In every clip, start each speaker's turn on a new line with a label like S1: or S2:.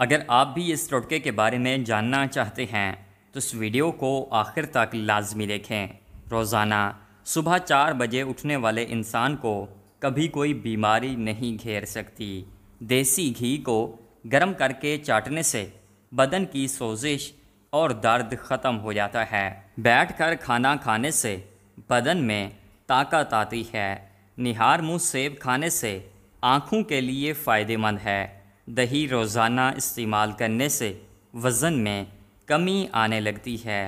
S1: अगर आप भी इस टोटके के बारे में जानना चाहते हैं तो इस वीडियो को आखिर तक लाजमी देखें रोज़ाना सुबह चार बजे उठने वाले इंसान को कभी कोई बीमारी नहीं घेर सकती देसी घी को गर्म करके चाटने से बदन की सोजिश और दर्द ख़त्म हो जाता है बैठकर खाना खाने से बदन में ताकत आती है निहार मुँह सेब खाने से आँखों के लिए फ़ायदेमंद है दही रोज़ाना इस्तेमाल करने से वज़न में कमी आने लगती है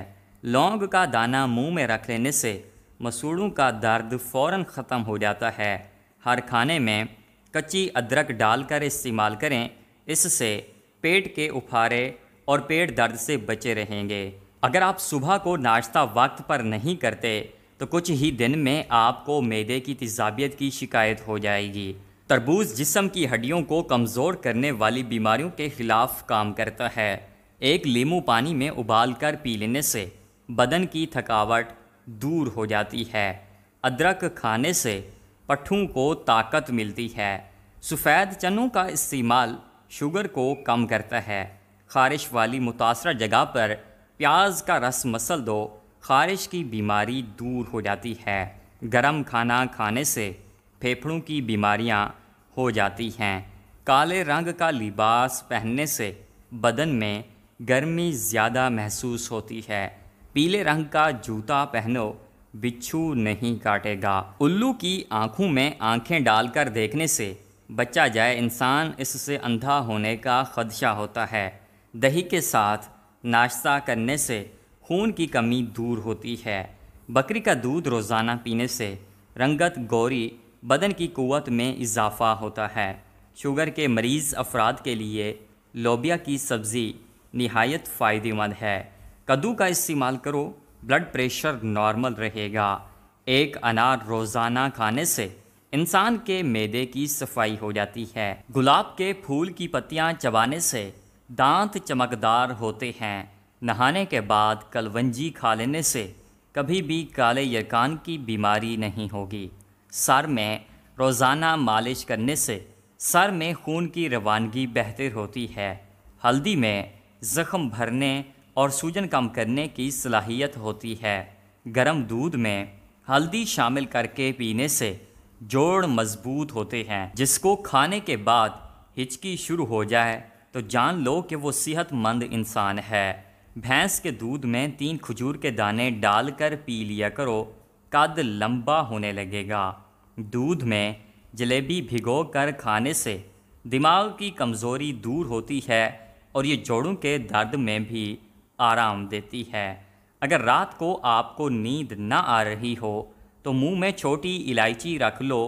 S1: लौंग का दाना मुंह में रख लेने से मसूड़ों का दर्द फ़ौर ख़त्म हो जाता है हर खाने में कच्ची अदरक डालकर इस्तेमाल करें इससे पेट के उफारे और पेट दर्द से बचे रहेंगे अगर आप सुबह को नाश्ता वक्त पर नहीं करते तो कुछ ही दिन में आपको मैदे की तजाबियत की शिकायत हो जाएगी तरबूज जिसम की हड्डियों को कमज़ोर करने वाली बीमारियों के खिलाफ काम करता है एक लीमू पानी में उबाल कर पी लेने से बदन की थकावट दूर हो जाती है अदरक खाने से पट्ठों को ताकत मिलती है सफ़ेद चनों का इस्तेमाल शुगर को कम करता है खारिश वाली मुतासर जगह पर प्याज का रस मसल दो खारिश की बीमारी दूर हो जाती है गरम खाना खाने से फेफड़ों की बीमारियाँ हो जाती हैं काले रंग का लिबास पहनने से बदन में गर्मी ज़्यादा महसूस होती है पीले रंग का जूता पहनो बिच्छू नहीं काटेगा उल्लू की आंखों में आंखें डालकर देखने से बच्चा जाए इंसान इससे अंधा होने का खदशा होता है दही के साथ नाश्ता करने से खून की कमी दूर होती है बकरी का दूध रोज़ाना पीने से रंगत गौरी बदन की क़वत में इजाफ़ा होता है शुगर के मरीज़ अफराद के लिए लोबिया की सब्ज़ी नहायत फ़ायदेमंद है कद्दू का इस्तेमाल करो ब्लड प्रेशर नॉर्मल रहेगा एक अनार रोज़ाना खाने से इंसान के मैदे की सफाई हो जाती है गुलाब के फूल की पत्तियाँ चबाने से दांत चमकदार होते हैं नहाने के बाद कलवंजी खा लेने से कभी भी काले यकान की बीमारी नहीं होगी सर में रोज़ाना मालिश करने से सर में खून की रवानगी बेहतर होती है हल्दी में ज़ख़म भरने और सूजन कम करने की सलाहियत होती है गर्म दूध में हल्दी शामिल करके पीने से जोड़ मजबूत होते हैं जिसको खाने के बाद हिचकी शुरू हो जाए तो जान लो कि वो सेहतमंद इंसान है भैंस के दूध में तीन खजूर के दाने डालकर पी लिया करो कद लंबा होने लगेगा दूध में जलेबी भिगो कर खाने से दिमाग की कमज़ोरी दूर होती है और ये जोड़ों के दर्द में भी आराम देती है अगर रात को आपको नींद ना आ रही हो तो मुंह में छोटी इलायची रख लो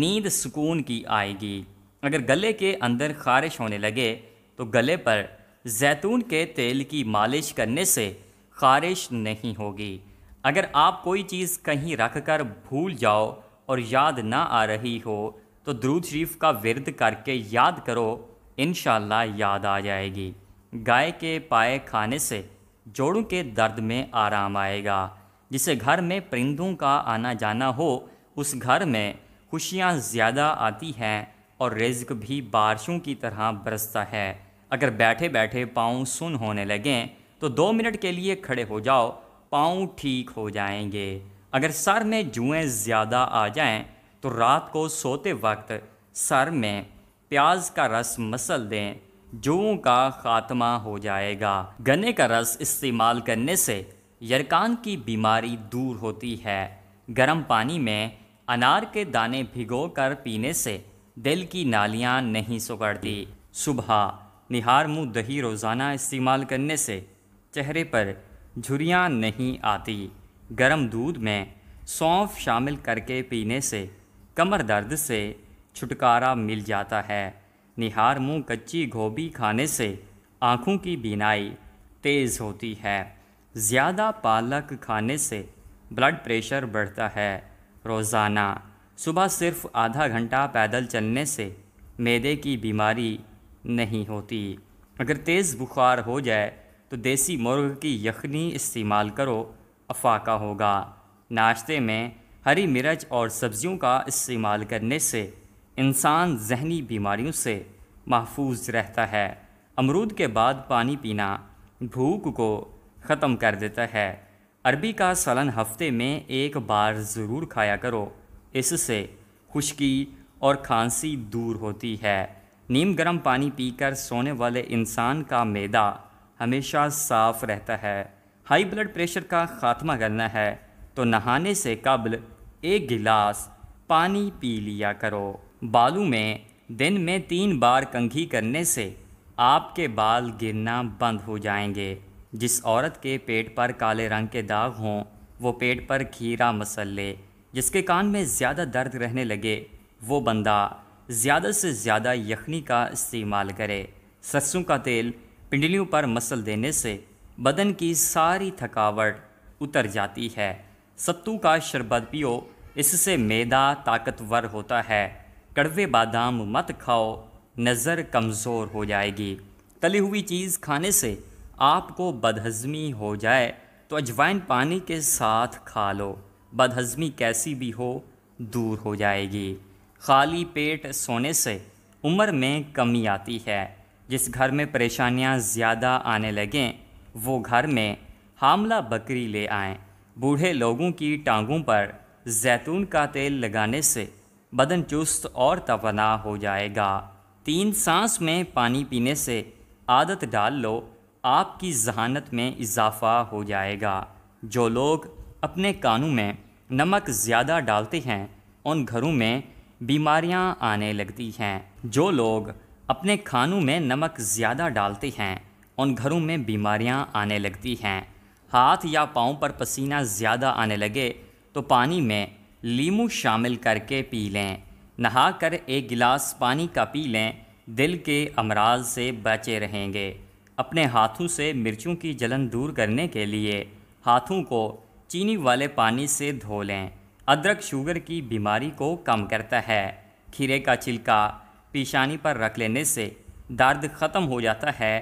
S1: नींद सुकून की आएगी अगर गले के अंदर खारिश होने लगे तो गले पर जैतून के तेल की मालिश करने से खारिश नहीं होगी अगर आप कोई चीज़ कहीं रख कर भूल जाओ और याद ना आ रही हो तो द्रूद शरीफ का विरद करके याद करो इन याद आ जाएगी गाय के पाए खाने से जोड़ों के दर्द में आराम आएगा जिसे घर में परिंदों का आना जाना हो उस घर में खुशियाँ ज़्यादा आती हैं और रिज्क भी बारिशों की तरह बरसता है अगर बैठे बैठे पाँव सुन होने लगें तो दो मिनट के लिए खड़े हो जाओ पाँव ठीक हो जाएंगे अगर सर में जुएँ ज़्यादा आ जाएं तो रात को सोते वक्त सर में प्याज का रस मसल दें जुओं का खात्मा हो जाएगा गन्ने का रस इस्तेमाल करने से यरकान की बीमारी दूर होती है गर्म पानी में अनार के दाने भिगो कर पीने से दिल की नालियाँ नहीं सुखड़ती सुबह निहार मुँह दही रोज़ाना इस्तेमाल करने से चेहरे पर झुरियाँ नहीं आती गर्म दूध में सौंफ शामिल करके पीने से कमर दर्द से छुटकारा मिल जाता है निहार मुँह कच्ची गोभी खाने से आँखों की बीनाई तेज़ होती है ज़्यादा पालक खाने से ब्लड प्रेशर बढ़ता है रोज़ाना सुबह सिर्फ आधा घंटा पैदल चलने से मैदे की बीमारी नहीं होती अगर तेज़ बुखार हो जाए तो देसी मुर्ग की यखनी इस्तेमाल करो अफाका होगा नाश्ते में हरी मिर्च और सब्जियों का इस्तेमाल करने से इंसान जहनी बीमारियों से महफूज रहता है अमरूद के बाद पानी पीना भूख को ख़त्म कर देता है अरबी का सलन हफ्ते में एक बार ज़रूर खाया करो इससे खुश्की और खांसी दूर होती है नीम गर्म पानी पीकर सोने वाले इंसान का मैदा हमेशा साफ रहता है हाई ब्लड प्रेशर का खात्मा करना है तो नहाने से कबल एक गिलास पानी पी लिया करो बालू में दिन में तीन बार कंघी करने से आपके बाल गिरना बंद हो जाएंगे जिस औरत के पेट पर काले रंग के दाग हों वो पेट पर खीरा मसल ले जिसके कान में ज़्यादा दर्द रहने लगे वो बंदा ज़्यादा से ज़्यादा यखनी का इस्तेमाल करे सरसों का तेल पिंडलियों पर मसल देने से बदन की सारी थकावट उतर जाती है सत्तू का शरबत पियो इससे मैदा ताकतवर होता है कड़वे बादाम मत खाओ नज़र कमज़ोर हो जाएगी तली हुई चीज़ खाने से आपको बदहज़मी हो जाए तो अजवाइन पानी के साथ खा लो बदहज़मी कैसी भी हो दूर हो जाएगी खाली पेट सोने से उम्र में कमी आती है जिस घर में परेशानियां ज़्यादा आने लगें वो घर में हामला बकरी ले आएं। बूढ़े लोगों की टांगों पर जैतून का तेल लगाने से बदन चुस्त और तवना हो जाएगा तीन सांस में पानी पीने से आदत डाल लो आपकी जहानत में इजाफा हो जाएगा जो लोग अपने कानों में नमक ज़्यादा डालते हैं उन घरों में बीमारियां आने लगती हैं जो लोग अपने खानों में नमक ज़्यादा डालते हैं उन घरों में बीमारियां आने लगती हैं हाथ या पाँव पर पसीना ज़्यादा आने लगे तो पानी में लीमू शामिल करके पी लें नहा कर एक गिलास पानी का पी लें दिल के अमराज से बचे रहेंगे अपने हाथों से मिर्चों की जलन दूर करने के लिए हाथों को चीनी वाले पानी से धो लें अदरक शुगर की बीमारी को कम करता है खीरे का छिलका पेशानी पर रख लेने से दर्द ख़त्म हो जाता है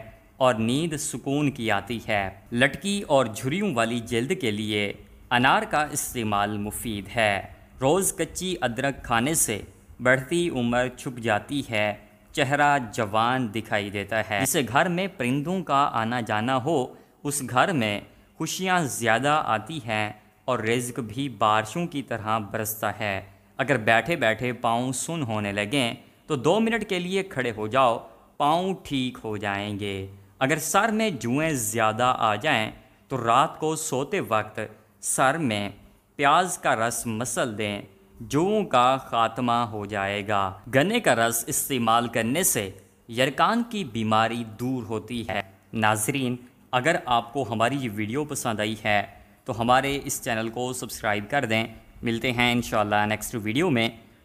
S1: और नींद सुकून की आती है लटकी और झुरियों वाली जल्द के लिए अनार का इस्तेमाल मुफीद है रोज़ कच्ची अदरक खाने से बढ़ती उम्र छुप जाती है चेहरा जवान दिखाई देता है जिस घर में परिंदों का आना जाना हो उस घर में खुशियाँ ज़्यादा आती हैं और रिज्क भी बारिशों की तरह बरसता है अगर बैठे बैठे पाँव सुन होने लगें तो दो मिनट के लिए खड़े हो जाओ पाँव ठीक हो जाएंगे अगर सर में जुएँ ज़्यादा आ जाएं तो रात को सोते वक्त सर में प्याज का रस मसल दें जुओं का खात्मा हो जाएगा गन्ने का रस इस्तेमाल करने से यरकान की बीमारी दूर होती है नाजरीन अगर आपको हमारी ये वीडियो पसंद आई है तो हमारे इस चैनल को सब्सक्राइब कर दें मिलते हैं इन नेक्स्ट वीडियो में